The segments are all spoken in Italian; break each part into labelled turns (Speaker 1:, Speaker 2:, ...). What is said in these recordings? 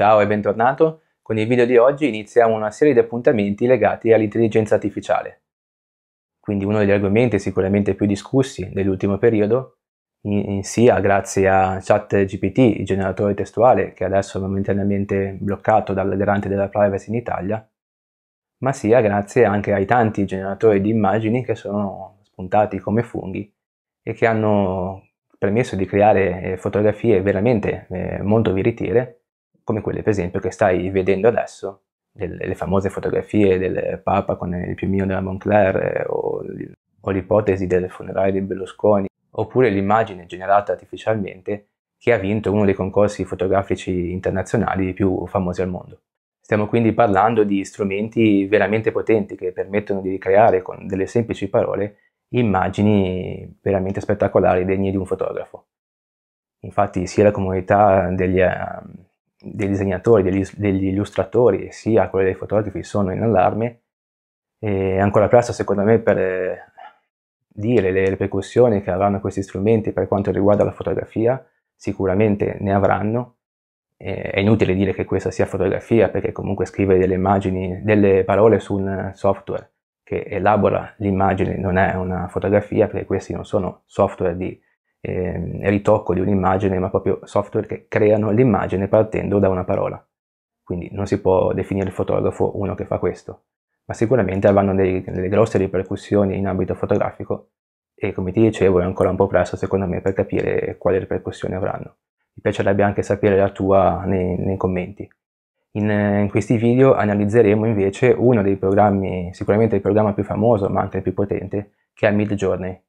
Speaker 1: Ciao e bentornato. Con il video di oggi iniziamo una serie di appuntamenti legati all'intelligenza artificiale. Quindi uno degli argomenti sicuramente più discussi nell'ultimo periodo, in, sia grazie a ChatGPT, il generatore testuale che adesso è momentaneamente bloccato dal garante della privacy in Italia, ma sia grazie anche ai tanti generatori di immagini che sono spuntati come funghi e che hanno permesso di creare fotografie veramente eh, molto veritiere come quelle per esempio che stai vedendo adesso, delle, le famose fotografie del Papa con il piumino della Moncler eh, o, o l'ipotesi del funerale di Berlusconi, oppure l'immagine generata artificialmente che ha vinto uno dei concorsi fotografici internazionali più famosi al mondo. Stiamo quindi parlando di strumenti veramente potenti che permettono di ricreare con delle semplici parole immagini veramente spettacolari degne di un fotografo. Infatti sia la comunità degli, ehm, dei disegnatori, degli, degli illustratori, sia quelle dei fotografi sono in allarme è ancora presto secondo me per eh, dire le ripercussioni che avranno questi strumenti per quanto riguarda la fotografia, sicuramente ne avranno. è inutile dire che questa sia fotografia perché comunque scrivere delle immagini, delle parole su un software che elabora l'immagine non è una fotografia perché questi non sono software di eh, ritocco di un'immagine, ma proprio software che creano l'immagine partendo da una parola. Quindi non si può definire il fotografo uno che fa questo, ma sicuramente avranno dei, delle grosse ripercussioni in ambito fotografico e come ti dicevo è ancora un po' presto secondo me per capire quali ripercussioni avranno. Mi piacerebbe anche sapere la tua nei, nei commenti. In, in, questi video analizzeremo invece uno dei programmi, sicuramente il programma più famoso ma anche il più potente, che è Midjourney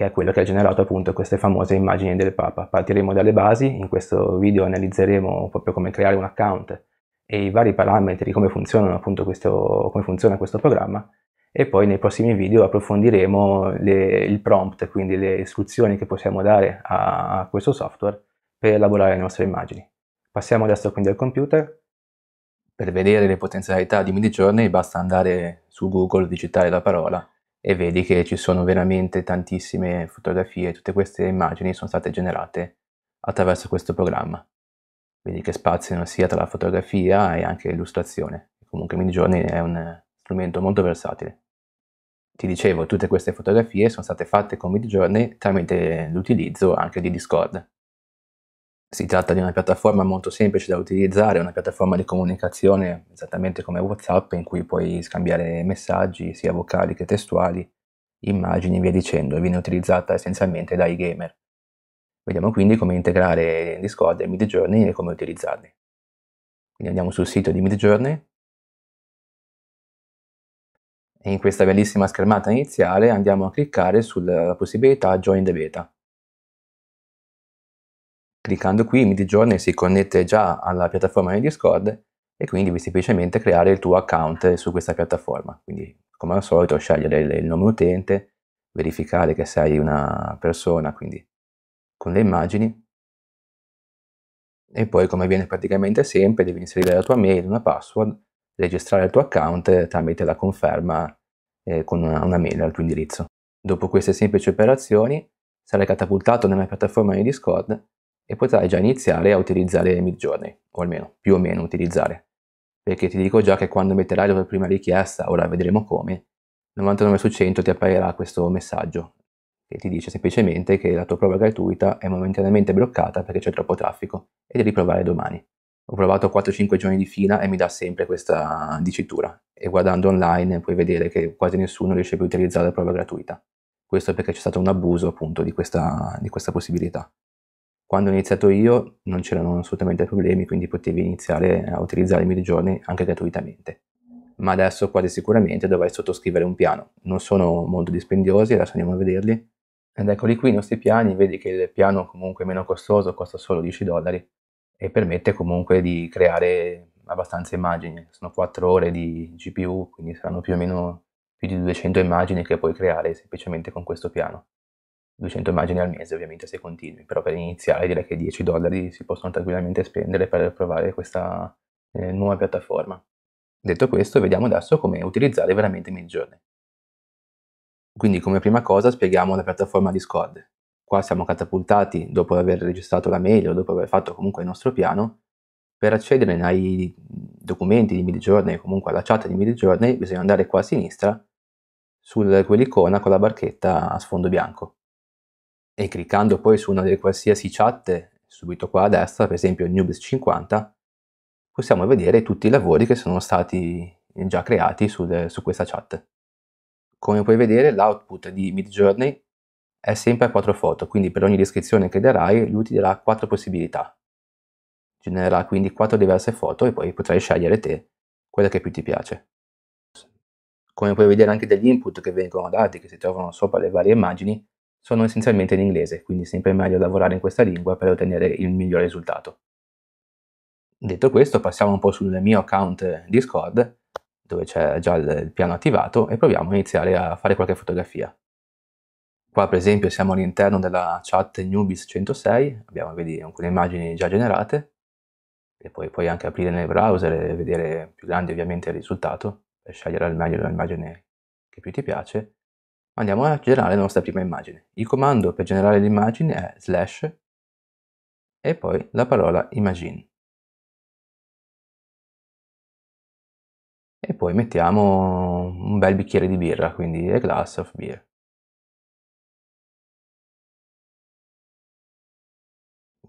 Speaker 1: che è quello che ha generato appunto queste famose immagini del Papa. Partiremo dalle basi, in questo video analizzeremo proprio come creare un account e i vari parametri, come, questo, come funziona questo programma e poi nei prossimi video approfondiremo le, il prompt, quindi le istruzioni che possiamo dare a, a questo software per elaborare le nostre immagini. Passiamo adesso quindi al computer. Per vedere le potenzialità di Midjourney basta andare su Google, digitare la parola e vedi che ci sono veramente tantissime fotografie, tutte queste immagini sono state generate attraverso questo programma. Vedi che spaziano sia tra la fotografia e anche l'illustrazione. Comunque Midjourney è un strumento molto versatile. Ti dicevo, tutte queste fotografie sono state fatte con Midjourney tramite l'utilizzo anche di Discord. Si tratta di una piattaforma molto semplice da utilizzare, una piattaforma di comunicazione esattamente come WhatsApp in cui puoi scambiare messaggi sia vocali che testuali, immagini e via dicendo, e viene utilizzata essenzialmente dai gamer. Vediamo quindi come integrare Discord e Midjourney e come utilizzarli. Quindi andiamo sul sito di Midjourney e in questa bellissima schermata iniziale andiamo a cliccare sulla possibilità Join the Beta. Cliccando qui Midjourney si connette già alla piattaforma di Discord e quindi devi semplicemente creare il tuo account su questa piattaforma. Quindi come al solito scegliere il nome utente, verificare che sei una persona, quindi con le immagini e poi come avviene praticamente sempre devi inserire la tua mail, una password, registrare il tuo account tramite la conferma eh, con una, una mail al tuo indirizzo. Dopo queste semplici operazioni sarai catapultato nella piattaforma di Discord e potrai già iniziare a utilizzare Midjourney, o almeno più o meno utilizzare. Perché ti dico già che quando metterai la tua prima richiesta, ora vedremo come, 99 su 100 ti apparirà questo messaggio che ti dice semplicemente che la tua prova gratuita è momentaneamente bloccata perché c'è troppo traffico e devi provare domani. Ho provato 4-5 giorni di fila e mi dà sempre questa dicitura e guardando online puoi vedere che quasi nessuno riesce più a utilizzare la prova gratuita. Questo perché c'è stato un abuso appunto di questa, di questa possibilità. Quando ho iniziato io non c'erano assolutamente problemi, quindi potevi iniziare a utilizzare i mezzogiorni anche gratuitamente. Ma adesso quasi sicuramente dovrai sottoscrivere un piano. Non sono molto dispendiosi, adesso andiamo a vederli. Ed eccoli qui i nostri piani, vedi che il piano comunque meno costoso costa solo 10 dollari e permette comunque di creare abbastanza immagini. Sono 4 ore di GPU, quindi saranno più o meno più di 200 immagini che puoi creare semplicemente con questo piano. 200 immagini al mese ovviamente se continui, però per iniziare direi che 10 dollari si possono tranquillamente spendere per provare questa eh, nuova piattaforma. Detto questo, vediamo adesso come utilizzare veramente Midjourney. Quindi come prima cosa spieghiamo la piattaforma Discord. Qua siamo catapultati dopo aver registrato la mail o dopo aver fatto comunque il nostro piano. Per accedere ai documenti di Midjourney, comunque alla chat di Midjourney, bisogna andare qua a sinistra su quell'icona con la barchetta a sfondo bianco e cliccando poi su una delle qualsiasi chat, subito qua a destra, per esempio Nubes 50, possiamo vedere tutti i lavori che sono stati già creati sul, su questa chat. Come puoi vedere l'output di Midjourney è sempre a 4 foto, quindi per ogni descrizione che darai lui ti darà 4 possibilità. Genererà quindi 4 diverse foto e poi potrai scegliere te quella che più ti piace. Come puoi vedere anche degli input che vengono dati, che si trovano sopra le varie immagini, sono essenzialmente in inglese, quindi è sempre meglio lavorare in questa lingua per ottenere il migliore risultato. Detto questo, passiamo un po' sul mio account Discord, dove c'è già il piano attivato, e proviamo a iniziare a fare qualche fotografia. Qua per esempio siamo all'interno della chat Newbies 106, abbiamo vedi, alcune immagini già generate, e poi puoi anche aprire nel browser e vedere più grande ovviamente il risultato, per scegliere al meglio l'immagine che più ti piace, andiamo a generare la nostra prima immagine. Il comando per generare l'immagine è slash e poi la parola imagine. E poi mettiamo un bel bicchiere di birra, quindi a glass of beer.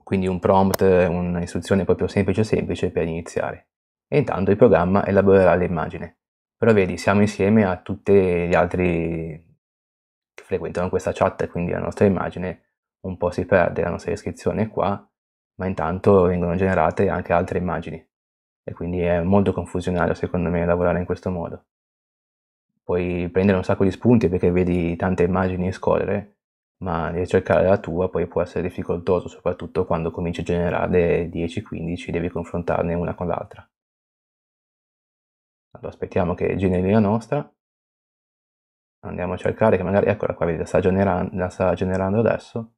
Speaker 1: Quindi un prompt, un'istruzione proprio semplice semplice per iniziare. E intanto il programma elaborerà l'immagine. Però vedi, siamo insieme a tutti gli altri frequentano questa chat e quindi la nostra immagine un po' si perde, la nostra descrizione è qua, ma intanto vengono generate anche altre immagini e quindi è molto confusionario secondo me lavorare in questo modo. Puoi prendere un sacco di spunti perché vedi tante immagini scorrere, ma ricercare la tua poi può essere difficoltoso, soprattutto quando cominci a generare 10-15, devi confrontarne una con l'altra. Allora aspettiamo che generi la nostra andiamo a cercare che magari, eccola qua, vedete, la sta, generando, la sta generando adesso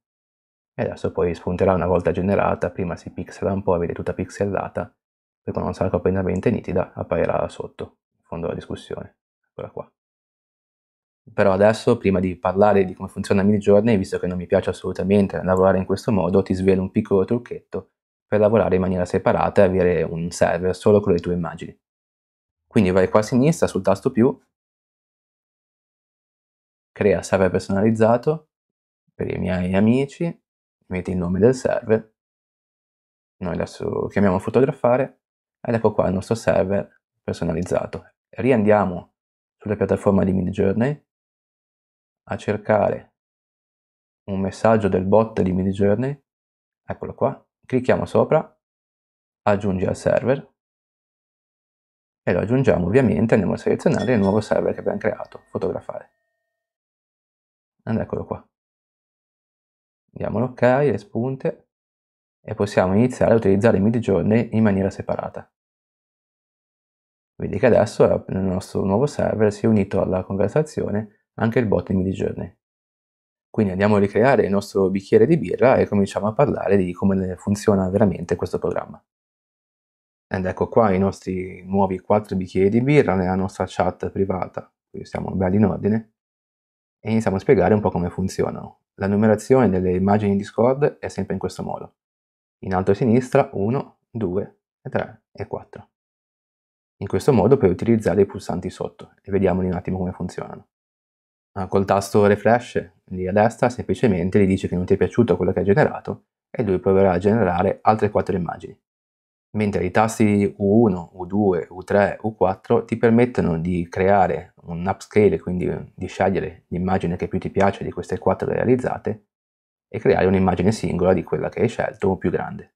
Speaker 1: e adesso poi spunterà una volta generata, prima si pixela un po', vedete tutta pixellata, poi quando non sarà completamente nitida apparirà sotto, in fondo alla discussione, eccola qua. Però adesso, prima di parlare di come funziona Midjourney, visto che non mi piace assolutamente lavorare in questo modo, ti svelo un piccolo trucchetto per lavorare in maniera separata e avere un server solo con le tue immagini. Quindi vai qua a sinistra sul tasto più crea server personalizzato per i miei amici, metti il nome del server, noi adesso chiamiamo fotografare ed ecco qua il nostro server personalizzato. Riandiamo sulla piattaforma di Midjourney a cercare un messaggio del bot di Midjourney, eccolo qua, clicchiamo sopra, aggiungi al server e lo aggiungiamo ovviamente, andiamo a selezionare il nuovo server che abbiamo creato, fotografare. And eccolo qua. Diamo l'ok, le spunte e possiamo iniziare a utilizzare i mid in maniera separata. Vedi che adesso nel nostro nuovo server si è unito alla conversazione anche il bot di mid Quindi andiamo a ricreare il nostro bicchiere di birra e cominciamo a parlare di come funziona veramente questo programma. Ed ecco qua i nostri nuovi quattro bicchieri di birra nella nostra chat privata, qui siamo belli in ordine, e iniziamo a spiegare un po' come funzionano. La numerazione delle immagini in Discord è sempre in questo modo. In alto a sinistra 1, 2, 3 e 4. In questo modo puoi utilizzare i pulsanti sotto e vediamoli un attimo come funzionano. Ah, col tasto refresh lì a destra semplicemente gli dice che non ti è piaciuto quello che hai generato e lui proverà a generare altre 4 immagini mentre i tasti U1, U2, U3, U4 ti permettono di creare un upscale, quindi di scegliere l'immagine che più ti piace di queste quattro realizzate e creare un'immagine singola di quella che hai scelto o più grande.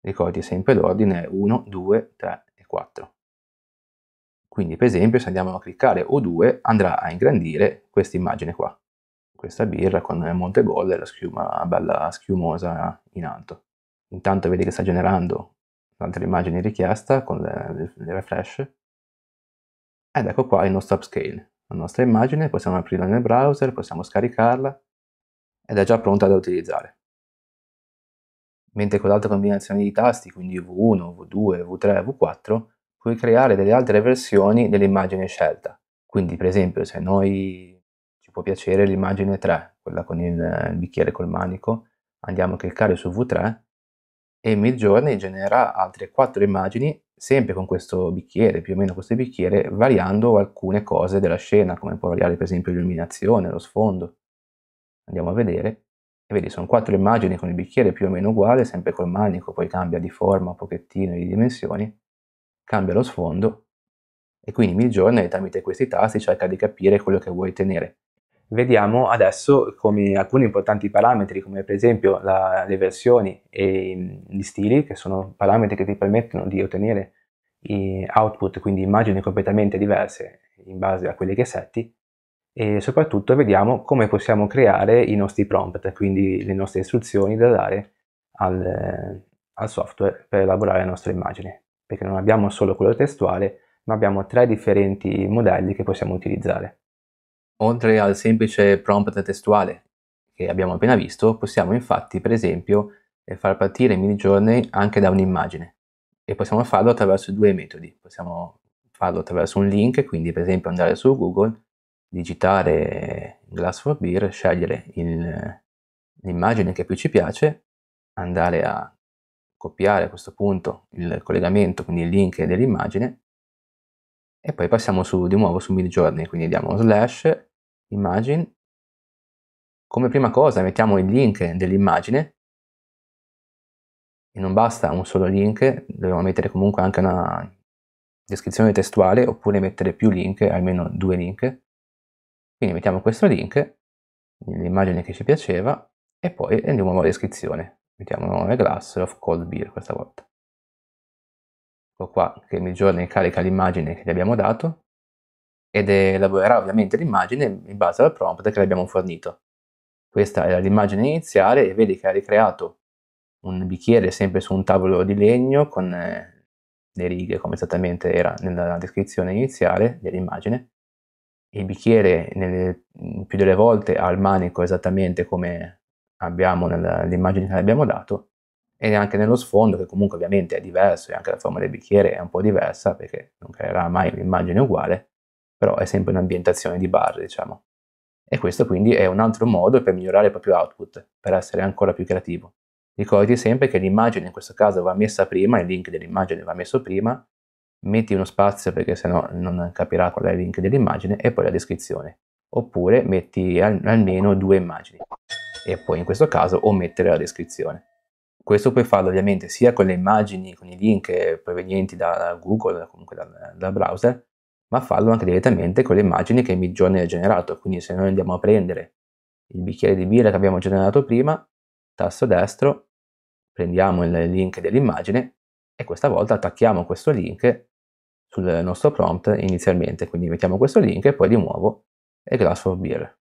Speaker 1: Ricordi sempre l'ordine 1, 2, 3 e 4. Quindi per esempio se andiamo a cliccare U2 andrà a ingrandire questa immagine qua, questa birra con il montegollo e la schiuma bella schiumosa in alto. Intanto vedi che sta generando durante l'immagine richiesta con le, il refresh ed ecco qua il nostro upscale la nostra immagine possiamo aprirla nel browser possiamo scaricarla ed è già pronta da utilizzare mentre con altre combinazioni di tasti quindi V1, V2, V3, V4 puoi creare delle altre versioni dell'immagine scelta quindi per esempio se noi ci può piacere l'immagine 3 quella con il, il bicchiere col manico andiamo a cliccare su V3 e Midjourney genera altre quattro immagini sempre con questo bicchiere, più o meno questo bicchiere, variando alcune cose della scena, come può variare per esempio l'illuminazione, lo sfondo. Andiamo a vedere. E vedi, sono quattro immagini con il bicchiere più o meno uguale, sempre col manico, poi cambia di forma un pochettino, di dimensioni, cambia lo sfondo, e quindi Midjourney tramite questi tasti cerca di capire quello che vuoi tenere vediamo adesso come alcuni importanti parametri, come per esempio la, le versioni e gli stili, che sono parametri che ti permettono di ottenere output, quindi immagini completamente diverse in base a quelle che setti, e soprattutto vediamo come possiamo creare i nostri prompt, quindi le nostre istruzioni da dare al, al software per elaborare la nostra immagine, perché non abbiamo solo quello testuale, ma abbiamo tre differenti modelli che possiamo utilizzare. Oltre al semplice prompt testuale che abbiamo appena visto, possiamo infatti, per esempio, eh, far partire i mini anche da un'immagine e possiamo farlo attraverso due metodi. Possiamo farlo attraverso un link, quindi per esempio andare su Google, digitare Glass 4 Beer, scegliere il, l'immagine che più ci piace, andare a copiare a questo punto il collegamento, quindi il link dell'immagine, e poi passiamo su, di nuovo su Midjourney, quindi diamo slash immagine. Come prima cosa mettiamo il link dell'immagine e non basta un solo link, dobbiamo mettere comunque anche una descrizione testuale oppure mettere più link, almeno due link. Quindi mettiamo questo link, l'immagine che ci piaceva e poi andiamo a descrizione. Mettiamo a glass of cold beer questa volta. Ecco qua che mi giorni carica l'immagine che gli abbiamo dato ed elaborerà ovviamente l'immagine in base al prompt che le abbiamo fornito. Questa è l'immagine iniziale e vedi che ha ricreato un bicchiere sempre su un tavolo di legno con eh, le righe come esattamente era nella descrizione iniziale dell'immagine. Il bicchiere nelle, più delle volte ha il manico esattamente come abbiamo nell'immagine che abbiamo dato e anche nello sfondo che comunque ovviamente è diverso e anche la forma del bicchiere è un po' diversa perché non creerà mai un'immagine uguale però è sempre un'ambientazione di bar, diciamo. E questo quindi è un altro modo per migliorare il proprio output, per essere ancora più creativo. Ricordi sempre che l'immagine in questo caso va messa prima, il link dell'immagine va messo prima, metti uno spazio perché sennò non capirà qual è il link dell'immagine e poi la descrizione. Oppure metti al- almeno due immagini e poi in questo caso omettere la descrizione. Questo puoi farlo ovviamente sia con le immagini, con i link provenienti da Google, comunque dal, dal browser, ma farlo anche direttamente con le immagini che il giorno ha generato. Quindi se noi andiamo a prendere il bicchiere di birra che abbiamo generato prima, tasto destro, prendiamo il link dell'immagine e questa volta attacchiamo questo link sul nostro prompt inizialmente. Quindi mettiamo questo link e poi di nuovo a glass of beer.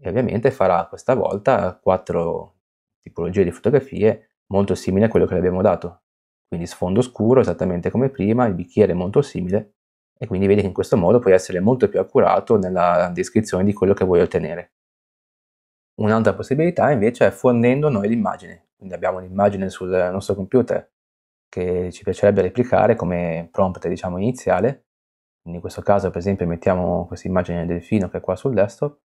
Speaker 1: E ovviamente farà questa volta quattro tipologie di fotografie molto simili a quello che le abbiamo dato. Quindi sfondo scuro esattamente come prima, il bicchiere molto simile e quindi vedi che in questo modo puoi essere molto più accurato nella descrizione di quello che vuoi ottenere. Un'altra possibilità invece è fornendo noi l'immagine, quindi abbiamo un'immagine sul nostro computer che ci piacerebbe replicare come prompt diciamo iniziale, in questo caso per esempio mettiamo questa immagine del delfino che è qua sul desktop,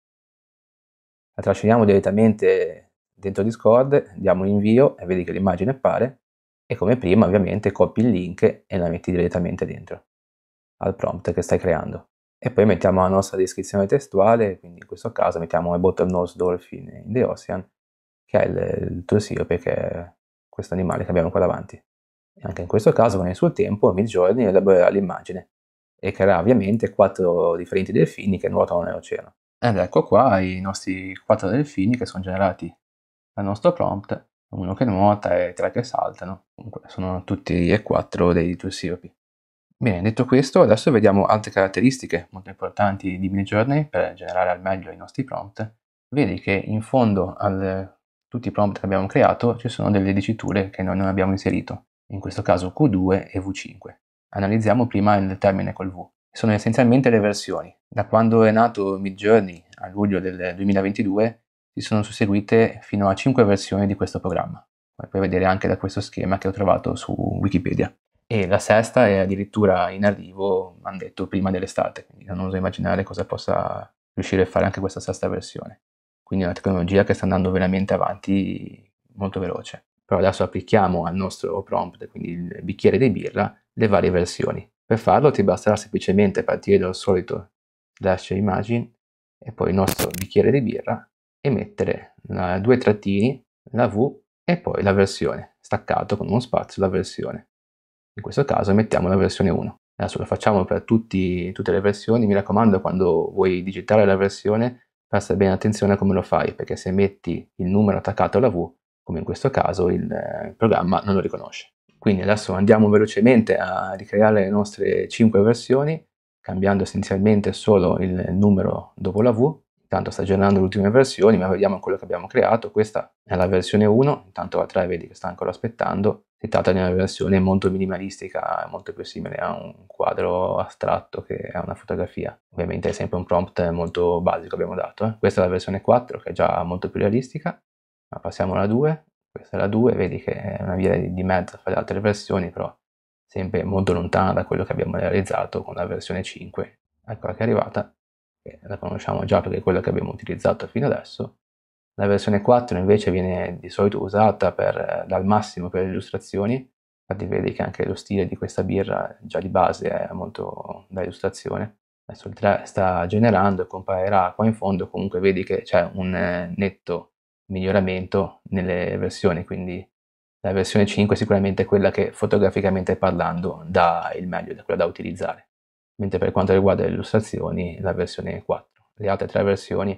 Speaker 1: la trasciniamo direttamente dentro Discord, diamo l'invio e vedi che l'immagine appare e come prima ovviamente copi il link e la metti direttamente dentro al prompt che stai creando. E poi mettiamo la nostra descrizione testuale, quindi in questo caso mettiamo a bottlenose dolphin in the ocean, che è il, il trosiope, che è questo animale che abbiamo qua davanti. E anche in questo caso, con il suo tempo, Midjourney elaborerà l'immagine e creerà ovviamente quattro differenti delfini che nuotano nell'oceano. Ed ecco qua i nostri quattro delfini che sono generati dal nostro prompt, uno che nuota e tre che saltano. Comunque sono tutti e quattro dei tuoi siopi. Bene, detto questo, adesso vediamo altre caratteristiche molto importanti di Midjourney per generare al meglio i nostri prompt. Vedi che in fondo a tutti i prompt che abbiamo creato ci sono delle diciture che noi non abbiamo inserito, in questo caso Q2 e V5. Analizziamo prima il termine col V. Sono essenzialmente le versioni. Da quando è nato Midjourney a luglio del 2022 si sono susseguite fino a 5 versioni di questo programma. Come puoi vedere anche da questo schema che ho trovato su Wikipedia e la sesta è addirittura in arrivo, hanno detto, prima dell'estate, quindi non oso immaginare cosa possa riuscire a fare anche questa sesta versione. Quindi è una tecnologia che sta andando veramente avanti molto veloce. Però adesso applichiamo al nostro prompt, quindi il bicchiere di birra, le varie versioni. Per farlo ti basterà semplicemente partire dal solito dash imagine e poi il nostro bicchiere di birra e mettere due trattini, la V e poi la versione, staccato con uno spazio la versione. In questo caso mettiamo la versione 1. Adesso lo facciamo per tutti, tutte le versioni. Mi raccomando, quando vuoi digitare la versione, presta bene attenzione a come lo fai, perché se metti il numero attaccato alla V, come in questo caso, il, il eh, programma non lo riconosce. Quindi adesso andiamo velocemente a ricreare le nostre 5 versioni, cambiando essenzialmente solo il numero dopo la V intanto sta generando le ultime versioni, ma vediamo quello che abbiamo creato, questa è la versione 1, intanto la 3 vedi che sta ancora aspettando, si tratta di una versione molto minimalistica, molto più simile a un quadro astratto che a una fotografia. Ovviamente è sempre un prompt molto basico abbiamo dato. Eh. Questa è la versione 4 che è già molto più realistica, ma passiamo alla 2, questa è la 2, vedi che è una via di mezzo fra le altre versioni, però sempre molto lontana da quello che abbiamo realizzato con la versione 5. Eccola che è arrivata, che la conosciamo già perché è quella che abbiamo utilizzato fino adesso. La versione 4 invece viene di solito usata per, eh, dal massimo per le illustrazioni, infatti vedi che anche lo stile di questa birra già di base è molto da illustrazione. Adesso il 3 sta generando e comparirà qua in fondo, comunque vedi che c'è un eh, netto miglioramento nelle versioni, quindi la versione 5 è sicuramente quella che fotograficamente parlando dà il meglio, è quella da utilizzare mentre per quanto riguarda le illustrazioni la versione 4. Le altre tre versioni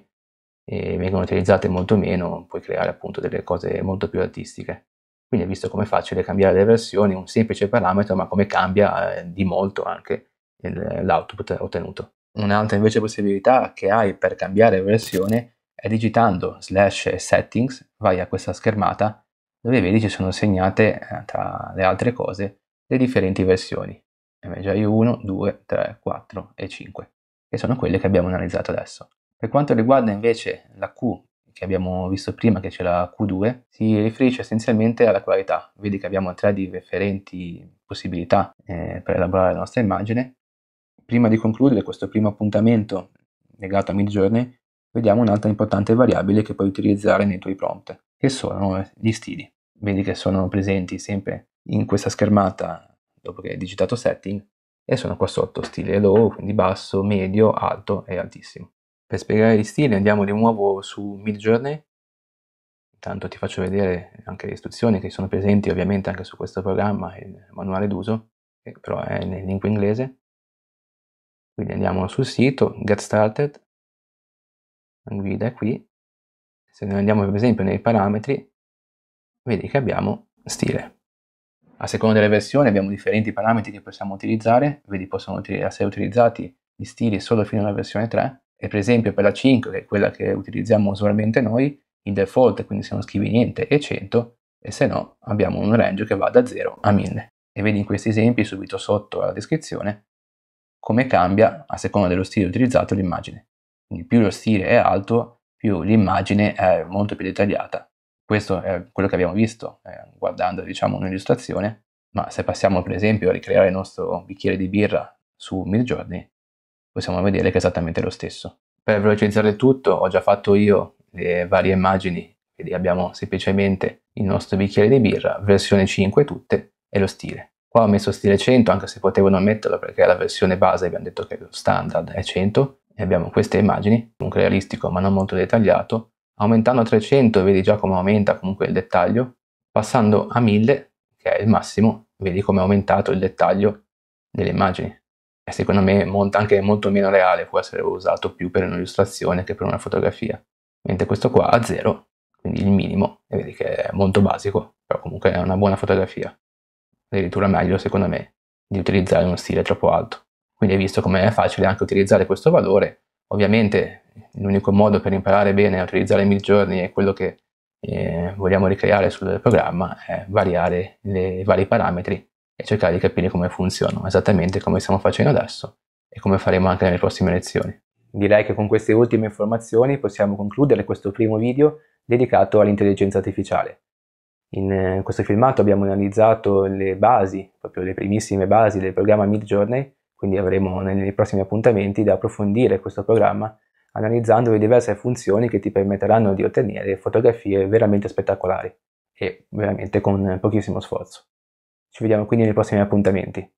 Speaker 1: eh, vengono utilizzate molto meno, puoi creare appunto delle cose molto più artistiche. Quindi visto come è facile cambiare le versioni, un semplice parametro, ma come cambia eh, di molto anche il, l'output ottenuto. Un'altra invece possibilità che hai per cambiare versione è digitando slash settings, vai a questa schermata dove vedi ci sono segnate eh, tra le altre cose le differenti versioni. MGI 1, 2, 3, 4 e 5, che sono quelle che abbiamo analizzato adesso. Per quanto riguarda invece la Q che abbiamo visto prima, che c'è la Q2, si riferisce essenzialmente alla qualità. Vedi che abbiamo tre differenti possibilità eh, per elaborare la nostra immagine. Prima di concludere questo primo appuntamento legato a Midjourney, vediamo un'altra importante variabile che puoi utilizzare nei tuoi prompt, che sono eh, gli stili. Vedi che sono presenti sempre in questa schermata dopo che hai digitato setting, e sono qua sotto stile low, quindi basso, medio, alto e altissimo. Per spiegare gli stili andiamo di nuovo su Midjourney, intanto ti faccio vedere anche le istruzioni che sono presenti ovviamente anche su questo programma, il manuale d'uso, che però è in lingua inglese. Quindi andiamo sul sito, Get Started, la guida è qui, se noi andiamo per esempio nei parametri, vedi che abbiamo stile. A seconda delle versioni abbiamo differenti parametri che possiamo utilizzare, vedi possono essere utilizzati gli stili solo fino alla versione 3 e per esempio per la 5, che è quella che utilizziamo usualmente noi, in default, quindi se non scrivi niente, è 100 e se no abbiamo un range che va da 0 a 1000. E vedi in questi esempi subito sotto alla descrizione come cambia a seconda dello stile utilizzato l'immagine. Quindi più lo stile è alto, più l'immagine è molto più dettagliata questo è quello che abbiamo visto eh, guardando diciamo, un'illustrazione, ma se passiamo per esempio a ricreare il nostro bicchiere di birra su mille possiamo vedere che è esattamente lo stesso. Per velocizzare tutto ho già fatto io le varie immagini, quindi abbiamo semplicemente il nostro bicchiere di birra, versione 5 tutte, e lo stile. Qua ho messo stile 100, anche se potevano metterlo perché è la versione base, abbiamo detto che lo standard è 100, e abbiamo queste immagini, comunque realistico ma non molto dettagliato, Aumentando a 300 vedi già come aumenta comunque il dettaglio, passando a 1000, che è il massimo, vedi come è aumentato il dettaglio delle immagini. E secondo me monta anche molto meno reale, può essere usato più per un'illustrazione che per una fotografia. Mentre questo qua a 0, quindi il minimo, e vedi che è molto basico, però comunque è una buona fotografia. Addirittura meglio secondo me di utilizzare uno stile troppo alto. Quindi hai visto com'è facile anche utilizzare questo valore. Ovviamente l'unico modo per imparare bene a utilizzare mil giorni è quello che eh, vogliamo ricreare sul programma è variare i vari parametri e cercare di capire come funzionano, esattamente come stiamo facendo adesso e come faremo anche nelle prossime lezioni. Direi che con queste ultime informazioni possiamo concludere questo primo video dedicato all'intelligenza artificiale. In eh, questo filmato abbiamo analizzato le basi, proprio le primissime basi del programma Midjourney, quindi avremo nei prossimi appuntamenti da approfondire questo programma analizzando le diverse funzioni che ti permetteranno di ottenere fotografie veramente spettacolari e veramente con pochissimo sforzo. Ci vediamo quindi nei prossimi appuntamenti.